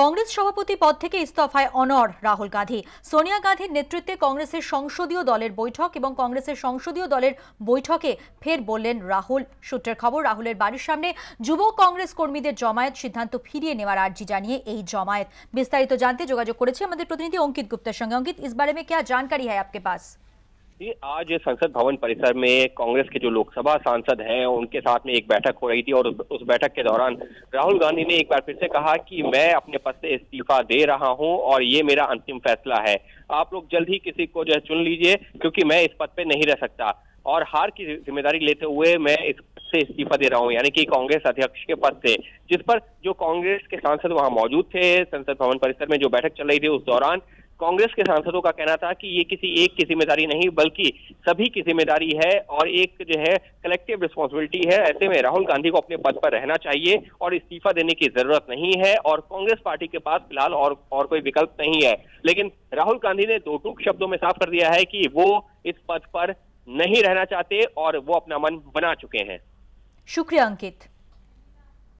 কংগ্রেস সভাপতি পদ থেকে ইস্তফায় অনর রাহুল গান্ধী সোনিয়া গান্ধীর নেতৃত্বে কংগ্রেসের সংসদীয় দলের বৈঠক এবং কংগ্রেসের সংসদীয় দলের বৈঠকে ফের বললেন রাহুল সূত্রের খবর রাহুলের বাড়ির সামনে যুব কংগ্রেস কর্মীদের জমায়েত সিদ্ধান্ত ফিরিয়ে নেওয়ার আর্জি জানিয়ে এই জমায়েত বিস্তারিত জানতে যোগাযোগ করেছে আমাদের প্রতিনিধি অঙ্কিত গুপ্তের সঙ্গে অঙ্কিত ইস বারে মে কে জানকারি হ্যাঁ আপকে जी आज संसद भवन परिसर में कांग्रेस के जो लोकसभा सांसद हैं उनके साथ में एक बैठक हो रही थी और उस बैठक के दौरान राहुल गांधी ने एक बार फिर से कहा कि मैं अपने पद से इस्तीफा दे रहा हूं और ये मेरा अंतिम फैसला है आप लोग जल्द ही किसी को जो है चुन लीजिए क्योंकि मैं इस पद पे नहीं रह सकता और हार की जिम्मेदारी लेते हुए मैं इस पद से इस्तीफा दे रहा हूँ यानी कि कांग्रेस अध्यक्ष के पद से जिस पर जो कांग्रेस के सांसद वहां मौजूद थे संसद भवन परिसर में जो बैठक चल रही थी उस दौरान कांग्रेस के सांसदों का कहना था कि ये किसी एक की जिम्मेदारी नहीं बल्कि सभी की जिम्मेदारी है और एक जो है कलेक्टिव रिस्पॉन्सिबिलिटी है ऐसे में राहुल गांधी को अपने पद पर रहना चाहिए और इस्तीफा देने की जरूरत नहीं है और कांग्रेस पार्टी के पास फिलहाल और और कोई विकल्प नहीं है लेकिन राहुल गांधी ने दो टूक शब्दों में साफ कर दिया है कि वो इस पद पर नहीं रहना चाहते और वो अपना मन बना चुके हैं शुक्रिया अंकित